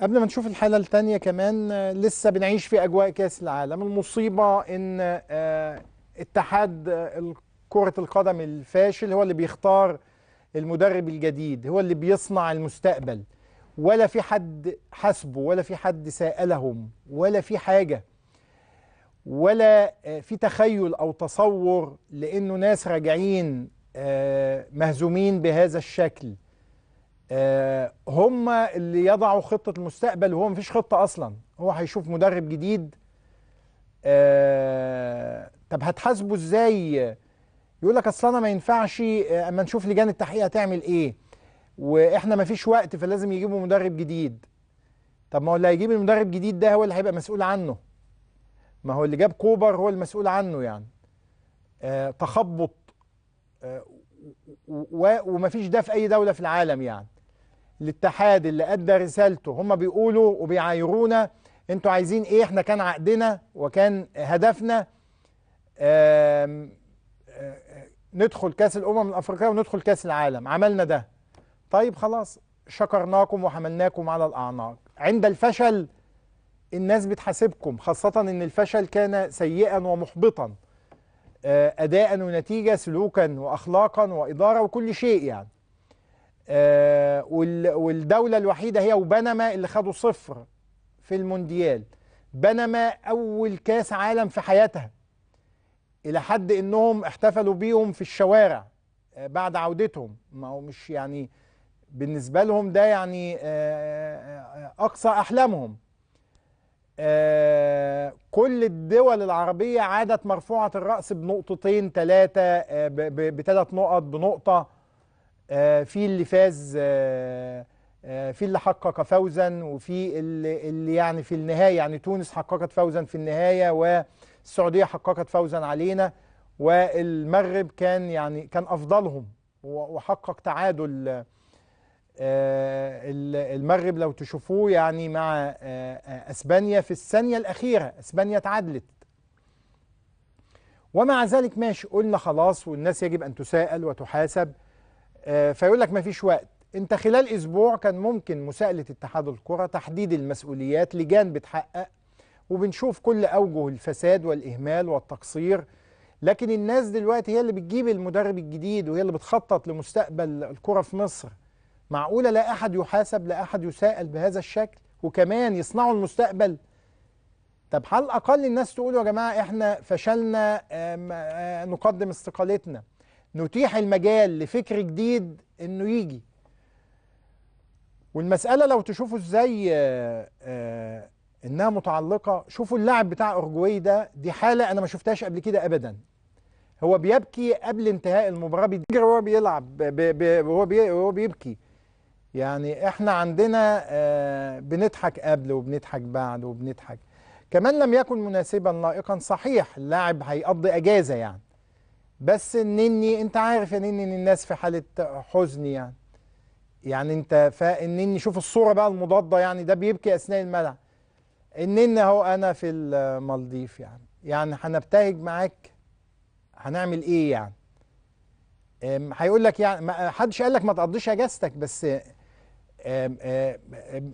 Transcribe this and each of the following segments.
قبل ما نشوف الحالة الثانية كمان لسه بنعيش في أجواء كأس العالم المصيبة إن آه، اتحاد آه، كرة القدم الفاشل هو اللي بيختار المدرب الجديد هو اللي بيصنع المستقبل ولا في حد حسبه ولا في حد سألهم ولا في حاجة ولا آه، في تخيل أو تصور لأنه ناس راجعين مهزومين بهذا الشكل آه، هم اللي يضعوا خطه المستقبل وهو مفيش خطه اصلا هو هيشوف مدرب جديد آه، طب هتحاسبه ازاي يقول لك اصل انا ما ينفعش آه، اما نشوف لجان التحقيق هتعمل ايه واحنا ما فيش وقت فلازم يجيبوا مدرب جديد طب ما هو اللي هيجيب المدرب الجديد ده هو اللي هيبقى مسؤول عنه ما هو اللي جاب كوبر هو المسؤول عنه يعني آه تخبط آه ومفيش ده في اي دوله في العالم يعني للاتحاد اللي ادى رسالته هم بيقولوا وبيعايرونا انتوا عايزين ايه احنا كان عقدنا وكان هدفنا آه، ندخل كاس الامم الافريقيه وندخل كاس العالم عملنا ده طيب خلاص شكرناكم وحملناكم على الاعناق عند الفشل الناس بتحاسبكم خاصه ان الفشل كان سيئا ومحبطا آه، اداء ونتيجه سلوكا واخلاقا واداره وكل شيء يعني آه، والدولة الوحيدة هي وبنما اللي خدوا صفر في المونديال بنما أول كاس عالم في حياتها إلى حد إنهم احتفلوا بيهم في الشوارع آه، بعد عودتهم ما هو مش يعني بالنسبة لهم ده يعني آه، آه، أقصى أحلامهم كل الدول العربية عادت مرفوعة الرأس بنقطتين ثلاثة بثلاث نقط بنقطة آه، في اللي فاز آه، آه، في اللي حقق فوزا وفي اللي, اللي يعني في النهاية يعني تونس حققت فوزا في النهاية والسعودية حققت فوزا علينا والمغرب كان يعني كان أفضلهم وحقق تعادل المغرب لو تشوفوه يعني مع اسبانيا في الثانيه الاخيره اسبانيا اتعادلت ومع ذلك ماشي قلنا خلاص والناس يجب ان تساءل وتحاسب آه، فيقول لك ما فيش وقت انت خلال اسبوع كان ممكن مساءله اتحاد الكره تحديد المسؤوليات لجان بتحقق وبنشوف كل اوجه الفساد والاهمال والتقصير لكن الناس دلوقتي هي اللي بتجيب المدرب الجديد وهي اللي بتخطط لمستقبل الكره في مصر معقوله لا احد يحاسب لا احد يساءل بهذا الشكل وكمان يصنعوا المستقبل طب على الاقل الناس تقول يا جماعه احنا فشلنا آه، نقدم استقالتنا نتيح المجال لفكر جديد انه يجي والمسألة لو تشوفوا ازاي آه، آه، انها متعلقة شوفوا اللاعب بتاع اورجواي ده دي حالة انا ما شفتهاش قبل كده ابدا هو بيبكي قبل انتهاء المباراة بيجري وهو بيلعب وهو بيبكي يعني احنا عندنا آه، بنضحك قبل وبنضحك بعد وبنضحك كمان لم يكن مناسبا لائقا صحيح اللاعب هيقضي اجازة يعني بس النني انت عارف يا نني ان الناس في حاله حزن يعني يعني انت النني شوف الصوره بقى المضاده يعني ده بيبكي اثناء الملع النني اهو انا في المالديف يعني يعني هنبتهج معاك هنعمل ايه يعني هيقول لك يعني ما حدش قال لك ما تقضيش اجازتك بس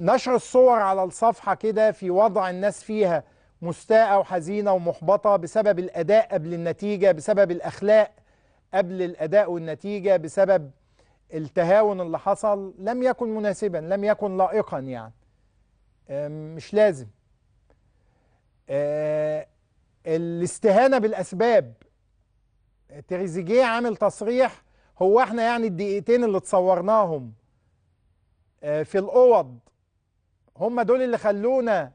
نشر الصور على الصفحه كده في وضع الناس فيها مستاءة وحزينة ومحبطة بسبب الأداء قبل النتيجة بسبب الأخلاق قبل الأداء والنتيجة بسبب التهاون اللي حصل لم يكن مناسبا لم يكن لائقا يعني مش لازم آه، الاستهانة بالأسباب تريزيجيه عامل تصريح هو احنا يعني الدقيقتين اللي اتصورناهم آه، في الأوض هم دول اللي خلونا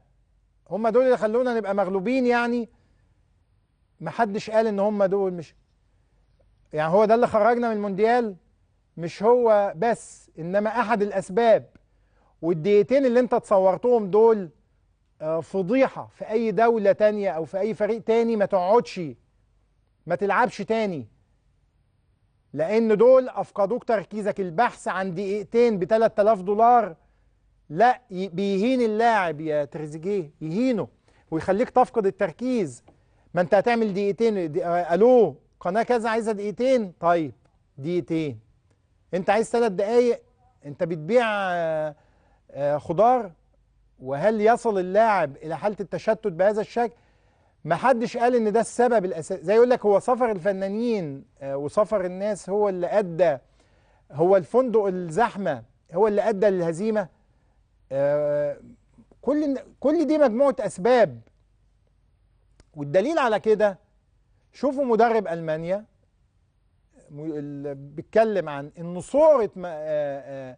هم دول اللي خلونا نبقى مغلوبين يعني ما حدش قال ان هم دول مش يعني هو ده اللي خرجنا من المونديال مش هو بس انما احد الاسباب والدقيقتين اللي انت تصورتهم دول آه، فضيحة في اي دولة تانية او في اي فريق تاني ما تقعدش ما تلعبش تاني لان دول افقدوك تركيزك البحث عن دقيقتين ب 3000 دولار لا بيهين اللاعب يا تريزيجيه يهينه ويخليك تفقد التركيز ما انت هتعمل دقيقتين دي... الو قناه كذا عايزه دقيقتين طيب دقيقتين انت عايز ثلاث دقائق انت بتبيع آه، آه، خضار وهل يصل اللاعب الى حاله التشتت بهذا الشكل ما حدش قال ان ده السبب الاساسي زي يقول لك هو سفر الفنانين آه، وسفر الناس هو اللي ادى هو الفندق الزحمه هو اللي ادى للهزيمه آه، كل كل دي مجموعه اسباب والدليل على كده شوفوا مدرب المانيا بيتكلم عن ان صوره آه،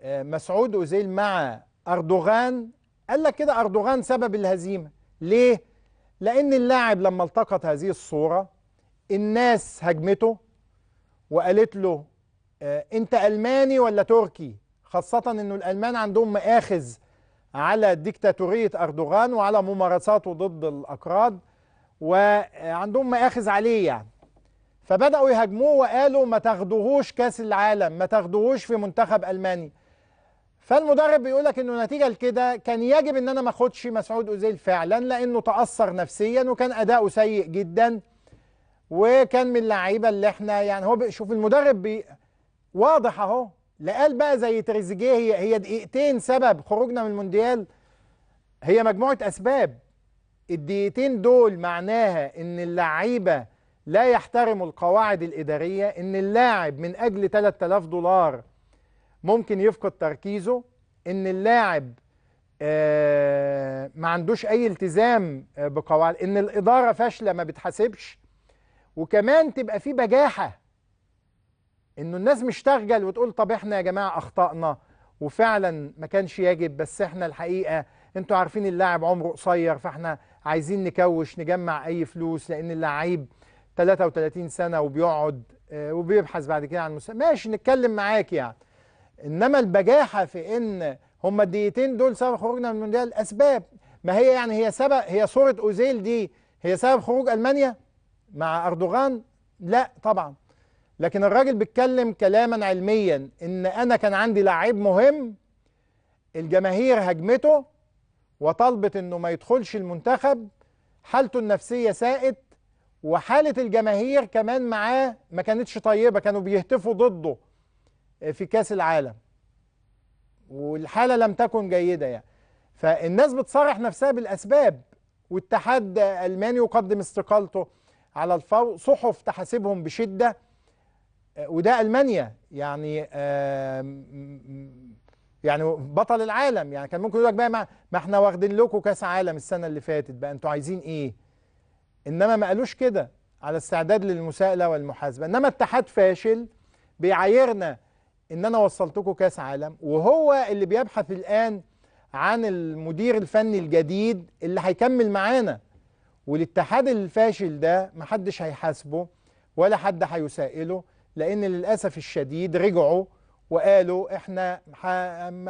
آه، مسعود اوزيل مع اردوغان قال لك كده اردوغان سبب الهزيمه ليه لان اللاعب لما التقط هذه الصوره الناس هجمته وقالت له انت الماني ولا تركي خاصة أنه الألمان عندهم مآخذ على ديكتاتورية أردوغان وعلى ممارساته ضد الأكراد وعندهم مآخذ عليه يعني فبدأوا يهاجموه وقالوا ما تاخدوهوش كاس العالم ما تاخدوهوش في منتخب ألماني فالمدرب بيقول لك انه نتيجه لكده كان يجب ان انا ما اخدش مسعود اوزيل فعلا لانه تاثر نفسيا وكان اداؤه سيء جدا وكان من اللعيبه اللي احنا يعني هو شوف المدرب بي واضح اهو لا قال بقى زي تريزيجيه هي هي دقيقتين سبب خروجنا من المونديال هي مجموعه اسباب الدقيقتين دول معناها ان اللعيبه لا يحترموا القواعد الاداريه ان اللاعب من اجل 3000 دولار ممكن يفقد تركيزه ان اللاعب آه، ما عندوش اي التزام آه، بقواعد ان الاداره فاشله ما بتحاسبش وكمان تبقى في بجاحه انه الناس مش تخجل وتقول طب احنا يا جماعه اخطانا وفعلا ما كانش يجب بس احنا الحقيقه انتوا عارفين اللاعب عمره قصير فاحنا عايزين نكوش نجمع اي فلوس لان اللعيب 33 سنه وبيقعد آه، وبيبحث بعد كده عن مسا... ماشي نتكلم معاك يعني انما البجاحه في ان هما الدقيقتين دول سبب خروجنا من المونديال اسباب ما هي يعني هي سبب هي صوره اوزيل دي هي سبب خروج المانيا مع اردوغان لا طبعا لكن الراجل بيتكلم كلاما علميا ان انا كان عندي لعيب مهم الجماهير هجمته وطلبت انه ما يدخلش المنتخب حالته النفسيه ساءت وحاله الجماهير كمان معاه ما كانتش طيبه كانوا بيهتفوا ضده في كاس العالم والحاله لم تكن جيده يعني فالناس بتصرح نفسها بالاسباب والاتحاد الالماني يقدم استقالته على الفور صحف تحاسبهم بشده آه، وده المانيا يعني آه، يعني بطل العالم يعني كان ممكن يقول لك بقى ما احنا واخدين لكم كاس عالم السنه اللي فاتت بقى انتوا عايزين ايه؟ انما ما قالوش كده على استعداد للمساءله والمحاسبه انما اتحاد فاشل بيعايرنا ان انا وصلتكم كاس عالم وهو اللي بيبحث الان عن المدير الفني الجديد اللي هيكمل معانا والاتحاد الفاشل ده محدش هيحاسبه ولا حد هيسائله لأن للأسف الشديد رجعوا وقالوا إحنا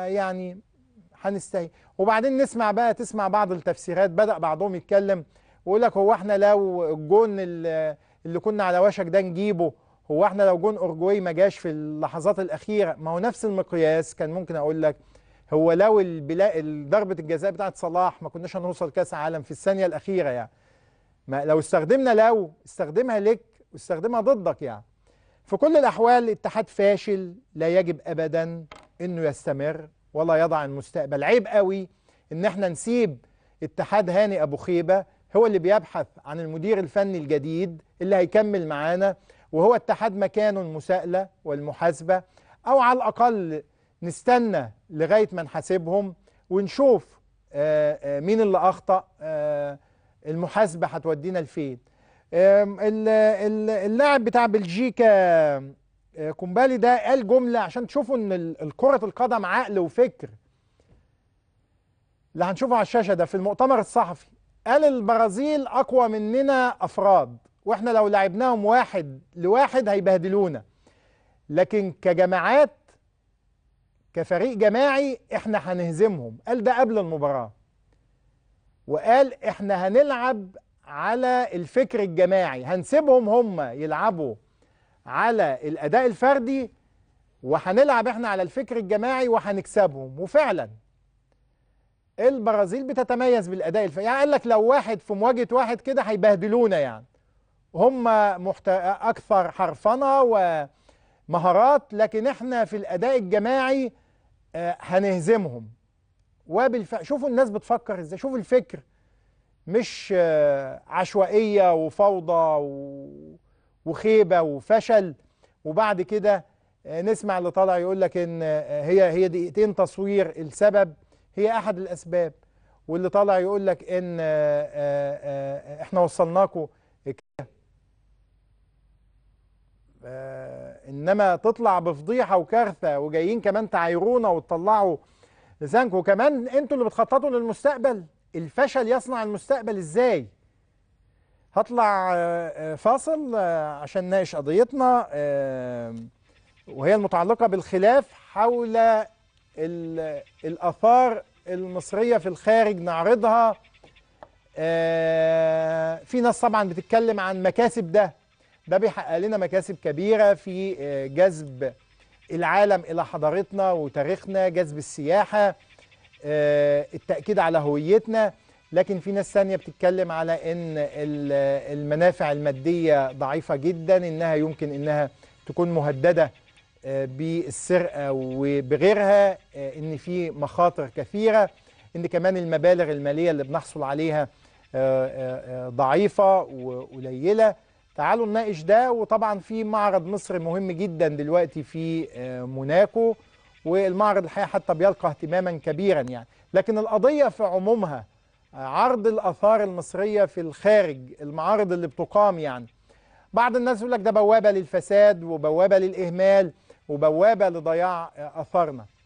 يعني هنستهي وبعدين نسمع بقى تسمع بعض التفسيرات بدأ بعضهم يتكلم ويقول لك هو احنا لو الجون اللي كنا على وشك ده نجيبه هو احنا لو جون اورجواي ما جاش في اللحظات الاخيره ما هو نفس المقياس كان ممكن اقول لك هو لو البلا... ضربه الجزاء بتاعت صلاح ما كناش هنوصل كاس عالم في الثانيه الاخيره يعني ما لو استخدمنا لو استخدمها لك واستخدمها ضدك يعني في كل الأحوال الاتحاد فاشل لا يجب أبدا أنه يستمر ولا يضع المستقبل عيب قوي أن احنا نسيب اتحاد هاني أبو خيبة هو اللي بيبحث عن المدير الفني الجديد اللي هيكمل معانا وهو اتحاد مكانه المساءلة والمحاسبة أو على الأقل نستنى لغاية ما نحاسبهم ونشوف آه، آه، مين اللي أخطأ آه، المحاسبة هتودينا لفين اللاعب بتاع بلجيكا آه، كومبالي ده قال جمله عشان تشوفوا ان كره القدم عقل وفكر اللي هنشوفه على الشاشه ده في المؤتمر الصحفي قال البرازيل اقوى مننا افراد واحنا لو لعبناهم واحد لواحد هيبهدلونا لكن كجماعات كفريق جماعي احنا هنهزمهم قال ده قبل المباراه وقال احنا هنلعب على الفكر الجماعي هنسيبهم هم يلعبوا على الأداء الفردي وهنلعب احنا على الفكر الجماعي وهنكسبهم وفعلا البرازيل بتتميز بالأداء الفردي يعني قال لك لو واحد في مواجهة واحد كده هيبهدلونا يعني هم محت... أكثر حرفنة ومهارات لكن احنا في الأداء الجماعي آه، هنهزمهم وبالفعل شوفوا الناس بتفكر ازاي شوفوا الفكر مش عشوائية وفوضى وخيبة وفشل وبعد كده آه، نسمع اللي طالع يقول لك ان آه، هي هي دقيقتين تصوير السبب هي احد الاسباب واللي طالع يقول لك ان آه، احنا وصلناكم انما تطلع بفضيحه وكارثه وجايين كمان تعايرونا وتطلعوا لسانكم وكمان انتوا اللي بتخططوا للمستقبل الفشل يصنع المستقبل ازاي هطلع آه، آه، فاصل آه، عشان ناقش قضيتنا وهي المتعلقه بالخلاف حول الاثار المصريه في الخارج نعرضها في ناس طبعا بتتكلم عن مكاسب ده ده بيحقق لنا مكاسب كبيره في جذب العالم الى حضارتنا وتاريخنا جذب السياحه آه، التاكيد على هويتنا لكن في ناس ثانيه بتتكلم على ان المنافع الماديه ضعيفه جدا انها يمكن انها تكون مهدده آه، بالسرقه وبغيرها آه، ان في مخاطر كثيره ان كمان المبالغ الماليه اللي بنحصل عليها ضعيفه وقليله تعالوا نناقش ده وطبعا في معرض مصر مهم جدا دلوقتي في موناكو والمعرض الحقيقة حتى بيلقى اهتماما كبيرا يعني لكن القضية في عمومها عرض الآثار المصرية في الخارج المعارض اللي بتقام يعني بعض الناس يقول لك ده بوابة للفساد وبوابة للإهمال وبوابة لضياع آثارنا